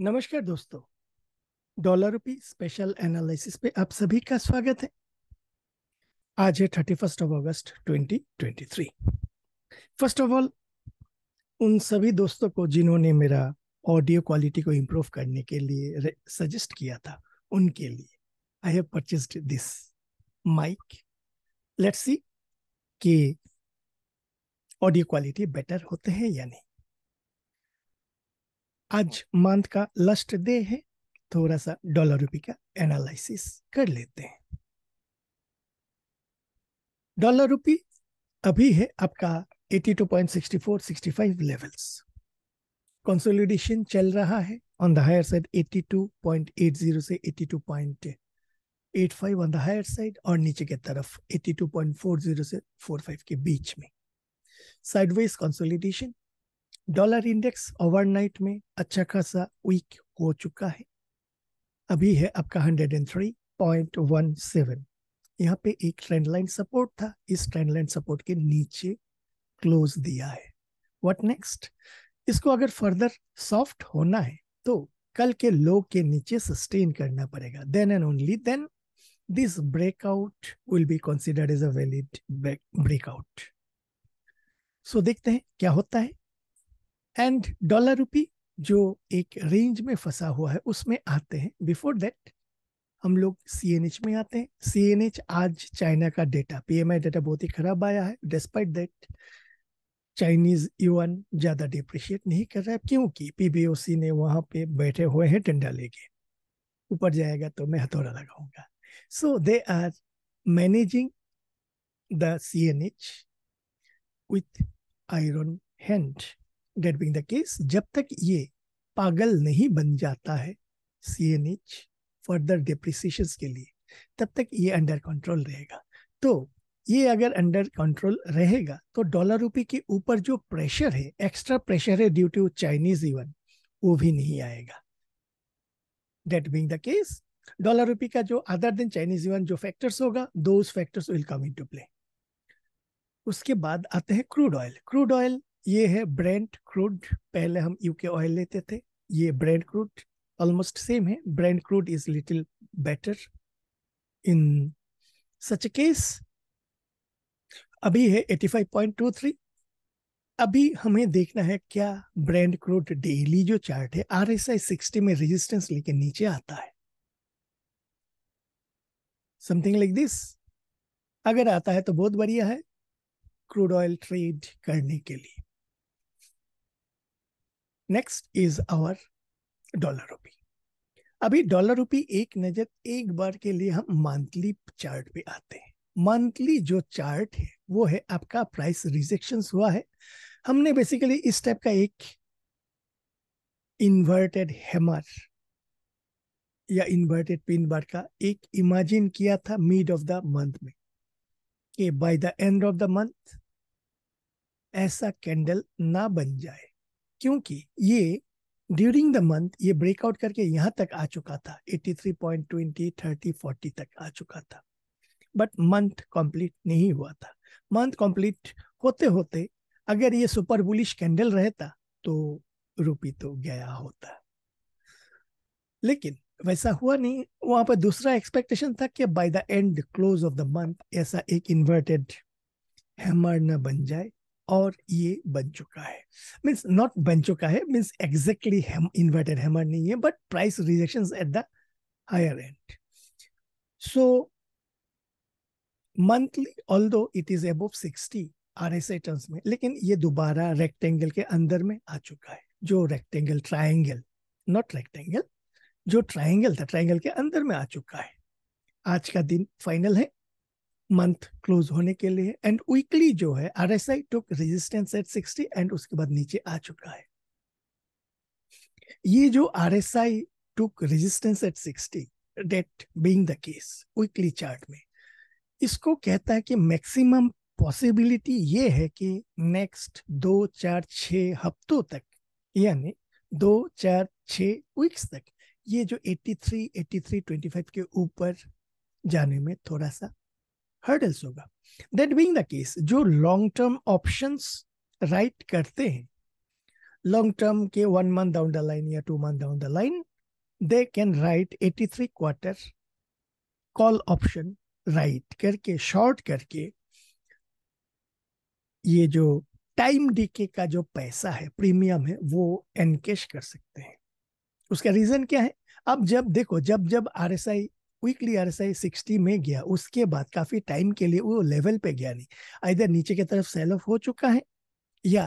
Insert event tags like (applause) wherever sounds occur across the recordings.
नमस्कार दोस्तों dollar rupee special analysis पे आप सभी का स्वागत है आज है thirty first of August three first of all उन सभी दोस्तों को जिन्होंने मेरा ऑडियो क्वालिटी को इम्प्रूव करने के लिए सजेस्ट किया था उनके लिए I have purchase this mic let's see कि ऑडियो क्वालिटी बेटर होते हैं या नहीं आज मंथ का लास्ट डे है थोड़ा सा डॉलर रुपी का एनालिसिस कर लेते हैं डॉलर रुपी अभी है आपका 82.6465 लेवल्स कंसोलिडेशन चल रहा है ऑन द हायर साइड 82.80 से 82.85 ऑन द हायर साइड और नीचे के तरफ 82.40 से 45 के बीच में sideways consolidation dollar index overnight में अच्छा खासा वीक हो चुका है अभी है आपका hundred and three point one seven यहाँ पे एक ट्रेंड लाइन सपोर्ट था इस ट्रेंड लाइन सपोर्ट के नीचे क्लोज दिया है व्हाट नेक्स्ट इसको अगर फर्दर सॉफ्ट होना है तो कल के लो के नीचे सस्टेन करना पड़ेगा then and only then this breakout will be considered as a valid breakout so देखते हैं क्या होता है एंड डॉलर रुपी जो एक रेंज में फंसा हुआ है उसमें आते हैं बिफोर दैट हम लोग सी एन एच में आते हैं सी एन एच आज चाइना का data P M I data बहुत ही खराब आया है डिस्पाइट दैट चाइनीज यूएन ज़्यादा डिप्रिशिएट नहीं कर रहा है क्योंकि पीबीओसी ने वहाँ पे बैठे हुए हैं डंडा लेके ऊपर जाएगा तो मैं हथौड़ा लगाऊंगा so they are managing the C N H with iron hand that being the case जब तक ये पागल नहीं बन जाता है C N H further depreciation के लिए तब तक ये अंडर कंट्रोल रहेगा तो ये अगर अंडर कंट्रोल रहेगा तो डॉलर रुपये के ऊपर जो प्रेशर है एक्स्ट्रा प्रेशर है ड्यू टू चाइनीज इवन वो भी नहीं आएगा that being the case dollar रुपये का जो अदर देन चाइनीज इवन जो फैक्टर्स होगा दो factors will come into play उसके बाद आते हैं क्रूड ऑयल क्रूड ऑयल ये है ब्रेंड क्रूड पहले हम यूके ऑयल लेते थे ये ब्रेंड क्रूड ऑलमोस्ट सेम है brent crude is little better in such case अभी है 85.23 अभी हमें देखना है क्या ब्रेंड क्रूड डेली जो चार्ट है आर एस आई सिक्सटी में रेजिस्टेंस लेके नीचे आता है समथिंग लाइक दिस अगर आता है तो बहुत बढ़िया है क्रूड ऑयल ट्रेड करने के लिए next is our dollar rupee अभी डॉलर रुपी एक नजर एक बार के लिए हम मंथली चार्ट पे आते हैं मंथली जो चार्ट है वो है आपका प्राइस रिजेक्शन हुआ है हमने बेसिकली इस टाइप का एक इन्वर्टेड हैमर या इन्वर्टेड पिन बार का एक इमेजिन किया था मिड ऑफ द मंथ में कि by the end of the month ऐसा कैंडल ना बन जाए क्योंकि ये ड्यूरिंग द मंथ ये ब्रेकआउट करके यहाँ तक आ चुका था 83.20 30 40 तक आ चुका था बट मंथ कंप्लीट नहीं हुआ था मंथ कंप्लीट होते होते अगर ये सुपर बुलिश कैंडल रहता तो रुपी तो गया होता लेकिन वैसा हुआ नहीं वहां पर दूसरा एक्सपेक्टेशन था कि by the end close of the month ऐसा एक इन्वर्टेड हैमर न बन जाए और ये बन चुका है मीन्स नॉट बन चुका है मीन्स एग्जैक्टली इन्वर्टेड हैमर नहीं है but price rejection at the higher end so monthly although it is above sixty R S I terms में लेकिन ये दोबारा रेक्टेंगल के अंदर में आ चुका है जो रेक्टेंगल ट्राइंगल नॉट रेक्टेंगल जो ट्राइंगल था ट्राइंगल के अंदर में आ चुका है आज का दिन फाइनल है मंथ क्लोज होने के लिए एंड वीकली जो है R S I took resistance at sixty and उसके बाद नीचे आ चुका है ये जो R S I took resistance at sixty that being the case weekly chart में इसको कहता है कि मैक्सिमम पॉसिबिलिटी ये है कि नेक्स्ट दो चार छ हफ्तों तक यानी दो चार छ वीक्स तक ये जो 83, 83, 25 के ऊपर जाने में थोड़ा सा हर्डल्स होगा दैट बीइंग द केस जो लॉन्ग टर्म ऑप्शंस राइट करते हैं लॉन्ग टर्म के one month down the line या two month down the line they can write 83 quarter call option write करके शॉर्ट करके ये जो टाइम डीके का जो पैसा है प्रीमियम है वो एनकेश कर सकते हैं उसका रीजन क्या है अब जब देखो जब जब आरएसआई क्विकली आरएसआई 60 में गया उसके बाद काफी टाइम के लिए वो लेवल पे गया नहीं इधर नीचे की तरफ सेल ऑफ हो चुका है या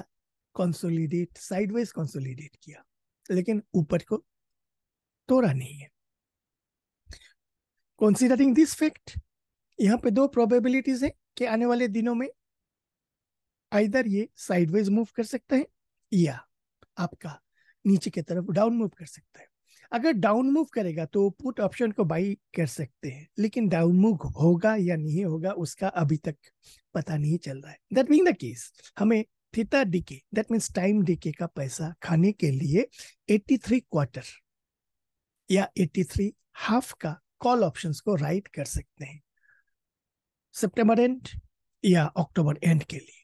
कंसोलिडेट साइडवाइज कंसोलिडेट किया लेकिन ऊपर को तोड़ा नहीं है कंसीडरिंग दिस फैक्ट यहाँ पे दो प्रोबेबिलिटीज है कि आने वाले दिनों में आइधर ये साइडवाइज मूव कर सकता है या आपका नीचे की तरफ डाउन मूव कर सकता है अगर डाउन मूव करेगा तो पुट ऑप्शन को बाई कर सकते हैं लेकिन डाउन मूव होगा या नहीं होगा उसका अभी तक पता नहीं चल रहा है दैट मीन द केस हमें theta decay that means time decay का पैसा खाने के लिए 83 क्वार्टर या 83 हाफ का कॉल ऑप्शंस को राइट कर सकते हैं सितंबर एंड या अक्टूबर एंड के लिए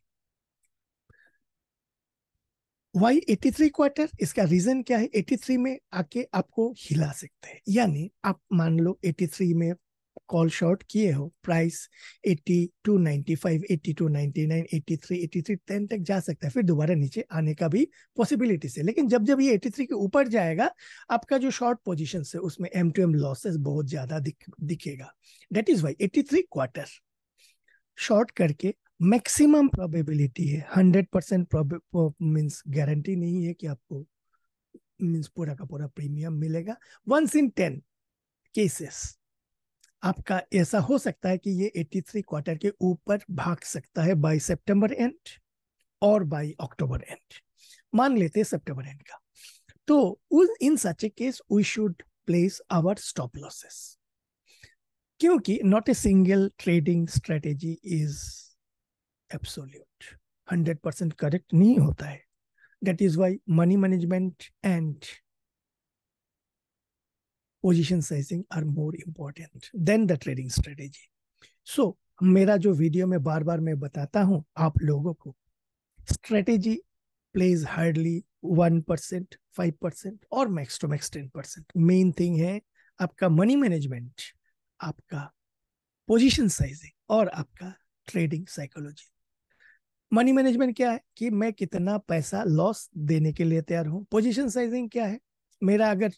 वाई 83 क्वार्टर इसका रीजन क्या है 83 में आके आपको हिला सकते हैं यानी आप मान लो 83 में कॉल शॉर्ट किए हो प्राइस 80 टू 95 80 टू 99 83 83 10 तक जा सकता है फिर दोबारा नीचे आने का भी पॉसिबिलिटी है लेकिन जब जब ये 83 के ऊपर जाएगा आपका जो शॉर्ट पोजिशन है उसमें एम टू एम लॉसेस बहुत ज्यादा दिख, दिखेगा that is why 83 quarter short करके मैक्सिमम प्रोबेबिलिटी है हंड्रेड परसेंट मीन्स गारंटी नहीं है कि आपको मीन्स पूरा का पूरा प्रीमियम मिलेगा वंस इन टेन केसेस आपका ऐसा हो सकता है कि ये 83 क्वार्टर के ऊपर भाग सकता है बाय सितंबर एंड और बाय अक्टूबर एंड मान लेते हैं सितंबर एंड का तो उस in such a case we should place our stop losses क्योंकि not a single trading strategy is absolute hundred percent correct नहीं होता है that is why money management and position sizing are more important than the trading strategy so मेरा जो video में बार बार मैं बताता हूँ आप लोगों को strategy plays hardly one percent five percent और max two max ten percent main thing है आपका मनी मैनेजमेंट आपका पोजिशन साइजिंग और आपका ट्रेडिंग साइकोलॉजी मनी मैनेजमेंट क्या है कि मैं कितना पैसा लॉस देने के लिए तैयार हूँ पोजिशन साइजिंग क्या है मेरा अगर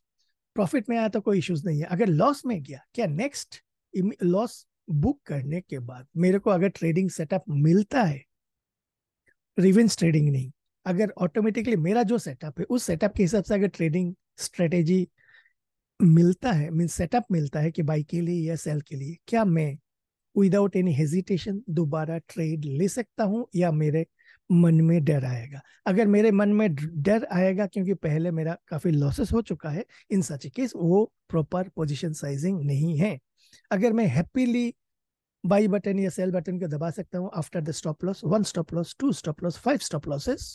प्रॉफिट में आया तो कोई इश्यूज नहीं है अगर लॉस में गया क्या नेक्स्ट लॉस बुक करने के बाद मेरे को अगर ट्रेडिंग सेटअप मिलता है रिवेंस ट्रेडिंग नहीं अगर ऑटोमेटिकली मेरा जो सेटअप है उस सेटअप के हिसाब से अगर ट्रेडिंग स्ट्रेटेजी मिलता है मीन सेटअप मिलता है कि बाई के लिए या सेल के लिए क्या मैं विदाउट एनी हेजिटेशन दोबारा ट्रेड ले सकता हूँ या मेरे मन में डर आएगा अगर मेरे मन में डर आएगा क्योंकि पहले मेरा काफी लॉसेस हो चुका है इन सच केस वो प्रॉपर पोजिशन साइजिंग नहीं है अगर मैं हैप्पीली बाई बटन या सेल बटन को दबा सकता हूँ after the stop loss one stop loss two stop loss five stop losses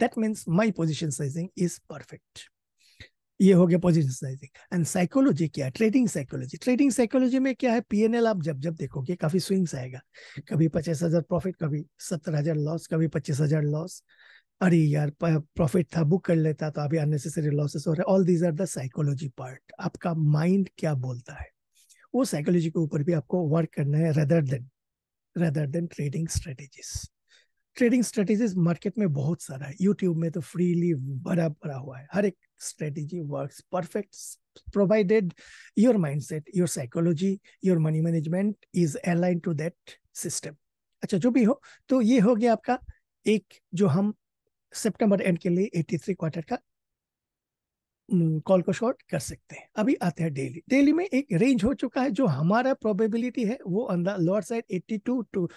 that means my position sizing is perfect ये हो गया पॉजिटिव साइजिंग एंड साइकोलॉजी क्या है ट्रेडिंग साइकोलॉजी ट्रेडिंग साइकोलॉजी में क्या है पीएनएल आप जब जब देखोगे काफी स्विंग्स आएगा कभी पचास हजार प्रॉफिट कभी सत्तर हजार लॉस कभी पच्चीस हजार लॉस अरे यार प्रॉफिट था बुक कर लेता तो अभी अननेसेसरी लॉसेस हो रहे all these are the psychology part आपका माइंड क्या बोलता है वो साइकोलॉजी के ऊपर भी आपको वर्क करना है rather than rather than trading strategies trading strategies market में बहुत सारा है यूट्यूब में तो फ्रीली भरा भरा हुआ है हर एक strategy works perfect provided your mindset your psychology your money management is aligned to that system अच्छा जो भी हो तो ये हो गया आपका एक जो हम सितंबर एंड के लिए 83 क्वार्टर का कॉल को शॉर्ट कर सकते हैं अभी आते हैं डेली डेली में एक रेंज हो चुका है जो हमारा प्रोबेबिलिटी है वो on the lower side 82 to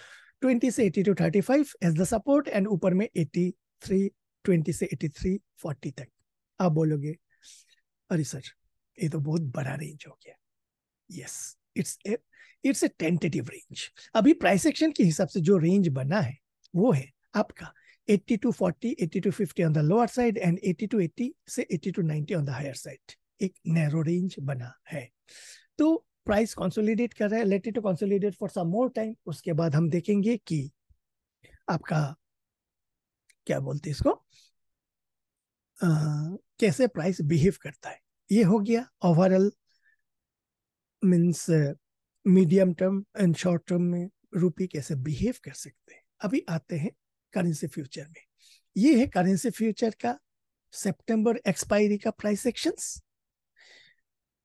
20 से 82 35 एज द सपोर्ट एंड ऊपर में 83 20 से 83 40 तक आप बोलोगे अरे सर ये तो बहुत बड़ा रेंज हो गया yes it's it's a tentative range अभी प्राइस एक्शन के हिसाब से जो रेंज बना है वो है आपका 80 to 40, 80 to 50 on the lower 80 to 80 से 80 to 90 एक नैरो रेंज बना है तो प्राइस कंसोलिडेट कर रहा है let it consolidate for some more time उसके बाद हम देखेंगे कि आपका क्या बोलते हैं इसको कैसे प्राइस बिहेव करता है ये हो गया overall means medium term and short term में रूपी कैसे बिहेव कर सकते हैं अभी आते हैं करेंसी फ्यूचर में ये है करेंसी फ्यूचर का सितंबर एक्सपायरी का प्राइस सेक्शंस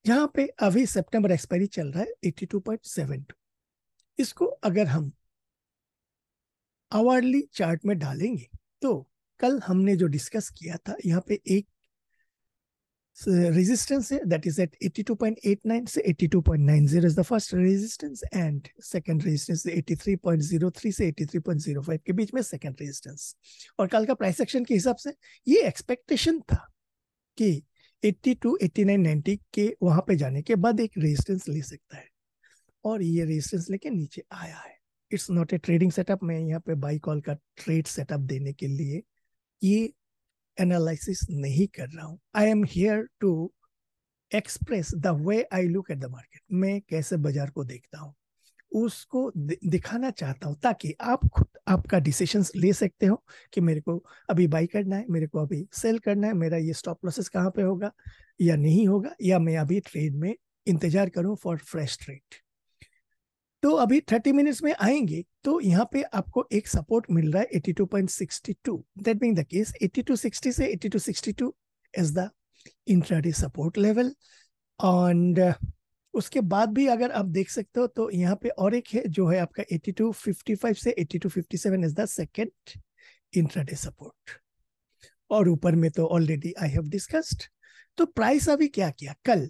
यहाँ पे अभी सितंबर एक्सपायरी चल रहा है 82.72 इसको अगर हम आवर्ली चार्ट में डालेंगे तो कल हमने जो डिस्कस किया था यहाँ पे एक रेजिस्टेंस है दैट इज एट 82.89 से 82.90 is the first resistance and second resistance 83.03 से 83.05 के बीच में सेकंड रेजिस्टेंस और कल का प्राइस एक्शन के हिसाब से ये एक्सपेक्टेशन था कि 82, 89, 90 के वहां पे जाने के बाद एक रेजिस्टेंस ले सकता है और ये रेजिस्टेंस लेके नीचे आया है it's not a trading setup मैं यहाँ पे बाई कॉल का ट्रेड सेटअप देने के लिए ये एनालिसिस नहीं कर रहा हूँ I am here to express the way I look at the market मैं कैसे बाजार को देखता हूँ उसको दिखाना चाहता हूँ ताकि आप खुद आपका डिसीजन ले सकते हो कि मेरे को अभी बाई करना है मेरे को अभी सेल करना है मेरा ये स्टॉप प्रोसेस कहाँ पे होगा या नहीं होगा या मैं अभी ट्रेड में इंतजार करूँ फॉर फ्रेश ट्रेड तो अभी थर्टी मिनट्स में आएंगे तो यहाँ पे आपको एक सपोर्ट मिल रहा है eighty two point sixty two that mean the case eighty two sixty से eighty two sixty two is the intraday support level and उसके बाद भी अगर आप देख सकते हो तो यहाँ पे और एक है जो है आपका टू फिफ्टी फाइव से two fifty seven is the second intraday support और ऊपर में तो ऑलरेडी आई हैव डिस्कस्ड तो प्राइस अभी क्या किया कल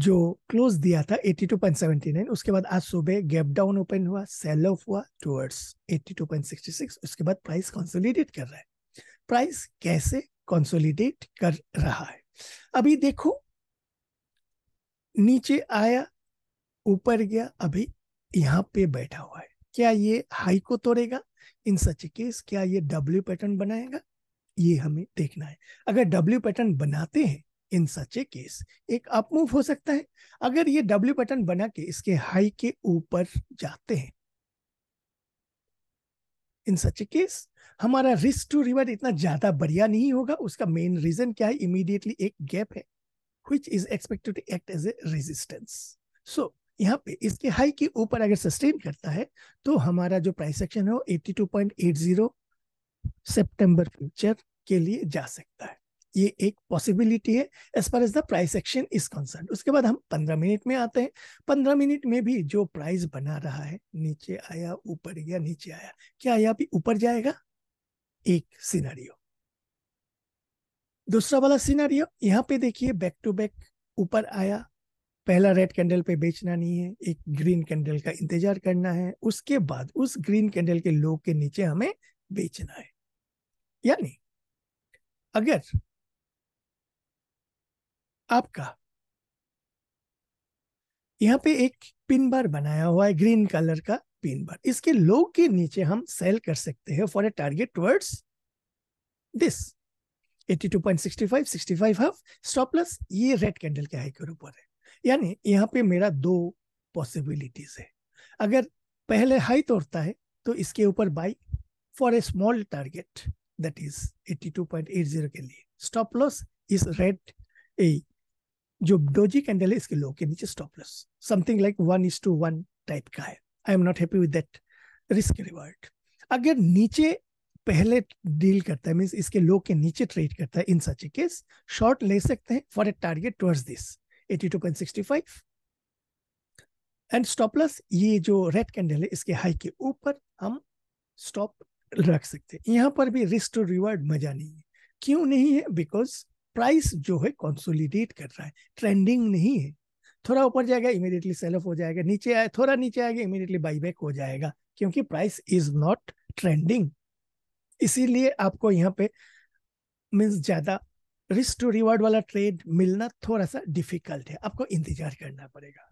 जो क्लोज दिया था 82.79 उसके बाद आज सुबह गैप डाउन ओपन हुआ सेल ऑफ हुआ टुवर्ड्स 82.66 उसके बाद प्राइस कंसोलिडेट कर रहा है प्राइस कैसे कंसोलिडेट कर रहा है अभी देखो नीचे आया ऊपर गया अभी यहाँ पे बैठा हुआ है क्या ये हाई को तोड़ेगा इन सच केस क्या ये डब्ल्यू पैटर्न बनाएगा ये हमें देखना है अगर डब्ल्यू पैटर्न बनाते हैं इन सच ए केस एक अप मूव हो सकता है अगर ये डब्ल्यू बटन बना के इसके हाई के ऊपर जाते हैं इन सच ए केस हमारा रिस्क टू रिवर इतना ज्यादा बढ़िया नहीं होगा उसका मेन रीजन क्या है इमीडिएटली एक गैप है which is expected to act as a resistance so यहाँ पे इसके हाई के ऊपर अगर सस्टेन करता है तो हमारा जो प्राइस एक्शन है वो 82.80 सितंबर फ्यूचर के लिए जा सकता है ये एक पॉसिबिलिटी है as far as the price action is concern उसके बाद हम पंद्रह मिनट में आते हैं पंद्रह मिनट में भी जो प्राइस बना रहा है नीचे आया ऊपर गया नीचे आया क्या यह भी ऊपर जाएगा एक सिनारियो दूसरा वाला सिनारियो यहाँ पे देखिए बैक टू बैक ऊपर आया पहला रेड कैंडल पे बेचना नहीं है एक ग्रीन कैंडल का इंतजार करना है उसके बाद उस ग्रीन कैंडल के लो के नीचे हमें बेचना है यानी अगर आपका यहाँ पे एक पिन बार बनाया हुआ है ग्रीन कलर का पिन बार इसके लोग के नीचे हम सेल कर सकते हैं for a target towards this 82.65 65 stop plus ये रेड कैंडल के हाई के ऊपर है यानी यहाँ पे मेरा दो पॉसिबिलिटीज है अगर पहले हाई तोड़ता है तो इसके ऊपर buy for a small target that is 82.80 के लिए stop loss is red a जो डोजी कैंडल है इसके लो के नीचे stop loss something like one is to one type का है I am not happy with that risk reward अगर नीचे पहले डील करता है मीन्स इसके लो के नीचे ट्रेड करता है in such a case short ले सकते हैं for a target towards this 82.65 and stop loss ये जो रेड कैंडल है इसके हाई के ऊपर हम स्टॉप रख सकते हैं यहां पर भी रिस्क टू रिवार्ड मजा नहीं है क्यों नहीं है बिकॉज प्राइस जो है कंसोलिडेट कर रहा है ट्रेंडिंग नहीं है थोड़ा ऊपर जाएगा इमीडिएटली सेल ऑफ हो जाएगा नीचे आए थोड़ा नीचे आएगा इमीडिएटली बाई बैक हो जाएगा क्योंकि प्राइस इज नॉट ट्रेंडिंग इसीलिए आपको यहाँ पे मीन्स ज्यादा रिस्क टू रिवार्ड वाला ट्रेड मिलना थोड़ा सा डिफिकल्ट है आपको इंतजार करना पड़ेगा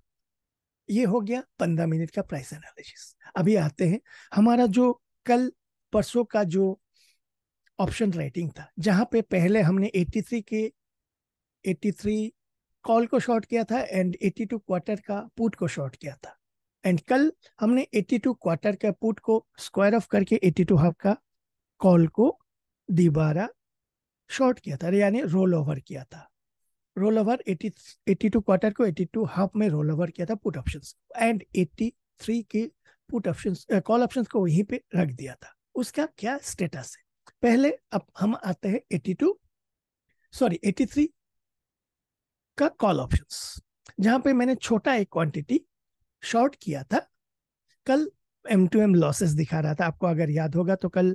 ये हो गया पंद्रह मिनट का प्राइस एनालिसिस अभी आते हैं हमारा जो कल परसों का जो ऑप्शन राइटिंग था जहाँ पे पहले हमने 83 के 83 कॉल को शॉर्ट किया था एंड 82 क्वार्टर का पुट को शॉर्ट किया था एंड कल हमने 82 क्वार्टर का पुट को स्क्वायर ऑफ करके 82 हाफ का कॉल को दोबारा शॉर्ट किया था यानी रोल ओवर किया था roll over eighty eighty two quarter को 82 टू हाफ में रोल ओवर किया था put option and eighty three के पुट ऑप्शन कॉल ऑप्शन को वहीं पे रख दिया था उसका क्या स्टेटस है पहले अब हम आते हैं 82 सॉरी 83 का कॉल ऑप्शंस जहां पे मैंने छोटा एक क्वांटिटी शॉर्ट किया था कल एम टू एम लॉसेस दिखा रहा था आपको अगर याद होगा तो कल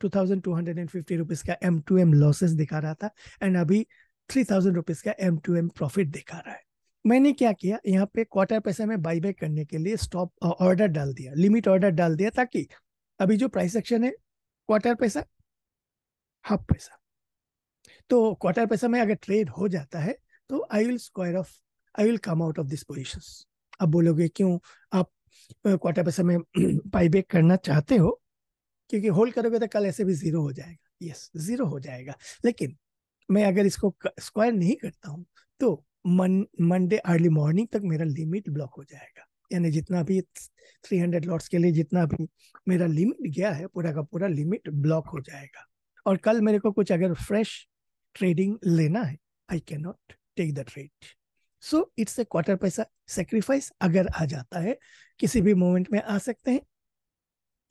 two thousand two hundred and fifty rupees का एम टू एम दिखा रहा था एंड अभी थ्री थाउजेंड रुपीज़ का एम टू एम प्रॉफिट दिखा रहा है मैंने क्या किया यहाँ पे क्वार्टर पैसे में बाई बैक करने के लिए स्टॉप ऑर्डर uh, डाल दिया लिमिट ऑर्डर डाल दिया ताकि अभी जो प्राइस एक्शन है क्वार्टर पैसा हाफ पैसा तो क्वार्टर पैसा में अगर ट्रेड हो जाता है तो I will square off I will come out of this position आप बोलोगे क्यों आप क्वार्टर पैसा में बैक (clears throat) करना चाहते हो क्योंकि होल्ड करोगे तो कल ऐसे भी जीरो हो जाएगा यस जीरो हो जाएगा लेकिन मैं अगर इसको स्क्वायर नहीं करता हूँ तो मन मंडे अर्ली मॉर्निंग तक मेरा लिमिट ब्लॉक हो जाएगा यानी जितना भी 300 लॉट्स के लिए जितना भी मेरा लिमिट गया है पूरा का पूरा लिमिट ब्लॉक हो जाएगा और कल मेरे को कुछ अगर फ्रेश ट्रेडिंग लेना है I can not take the trade so it's a quarter पैसा सेक्रीफाइस अगर आ जाता है किसी भी मोमेंट में आ सकते हैं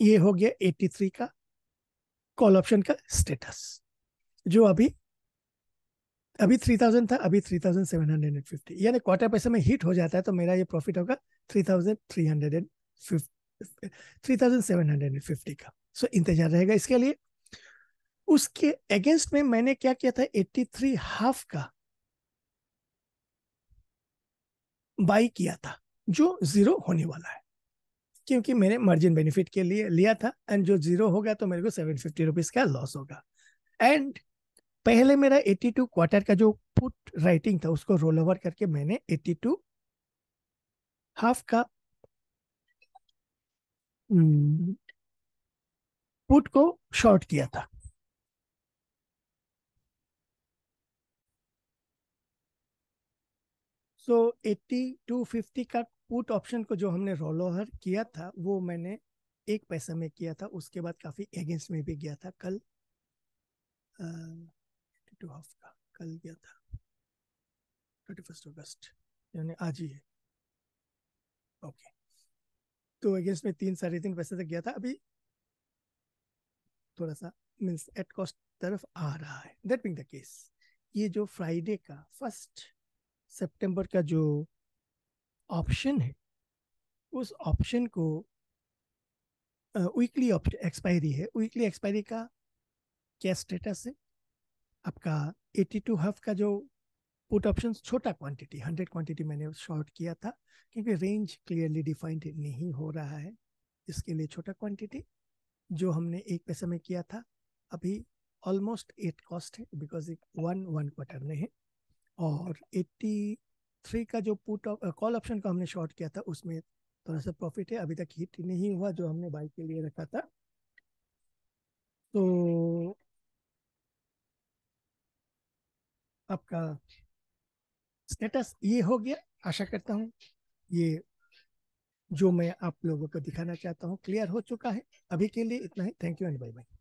ये हो गया 83 का कॉल ऑप्शन का स्टेटस जो अभी अभी थ्री थाउजेंड था अभी three thousand seven hundred and fifty यानी क्वार्टर पैसे में हिट हो जाता है तो मेरा ये प्रॉफिट होगा three thousand three hundred and fifty three thousand seven hundred and fifty का सो so, इंतजार रहेगा इसके लिए उसके अगेंस्ट में मैंने क्या किया था एट्टी थ्री हाफ का बाई किया था जो जीरो होने वाला है क्योंकि मैंने मार्जिन बेनिफिट के लिए लिया था एंड जो जीरो होगा तो मेरे को सेवन फिफ्टी रुपीज का लॉस होगा एंड पहले मेरा 82 क्वार्टर का जो फुट राइटिंग था उसको रोल ओवर करके मैंने 82 हाफ का पुट हम्म, को शॉर्ट किया था सो एट्टी टू फिफ्टी का पुट ऑप्शन को जो हमने रोल ओवर किया था वो मैंने एक पैसा में किया था उसके बाद काफ़ी अगेंस्ट में भी गया था कल आ, टू हाफ का कल गया था थर्टी फर्स्ट अगस्त यानी आज ही है ओके तो अगेंस्ट में तीन साढ़े तीन पैसे तक गया था अभी थोड़ा सा मीन्स एट कॉस्ट तरफ आ रहा है दैट बिंग द केस ये जो फ्राइडे का फर्स्ट सितंबर का जो ऑप्शन है उस ऑप्शन को वीकली ऑप्शन एक्सपायरी है वीकली एक्सपायरी का क्या स्टेटस है आपका 82 हाफ का जो पुट ऑप्शन छोटा क्वांटिटी 100 क्वांटिटी मैंने शॉर्ट किया था क्योंकि रेंज क्लियरली डिफाइंड नहीं हो रहा है इसके लिए छोटा क्वांटिटी जो हमने एक पैसे में किया था अभी ऑलमोस्ट एट कॉस्ट है बिकॉज एक वन वन क्वार्टर में है और एट्टी थ्री का जो पुट कॉल ऑप्शन का हमने शॉर्ट किया था उसमें थोड़ा सा प्रॉफिट है अभी तक हिट नहीं हुआ जो हमने बाइक के लिए रखा था तो आपका स्टेटस ये हो गया आशा करता हूँ ये जो मैं आप लोगों को दिखाना चाहता हूँ क्लियर हो चुका है अभी के लिए इतना ही thank you and bye bye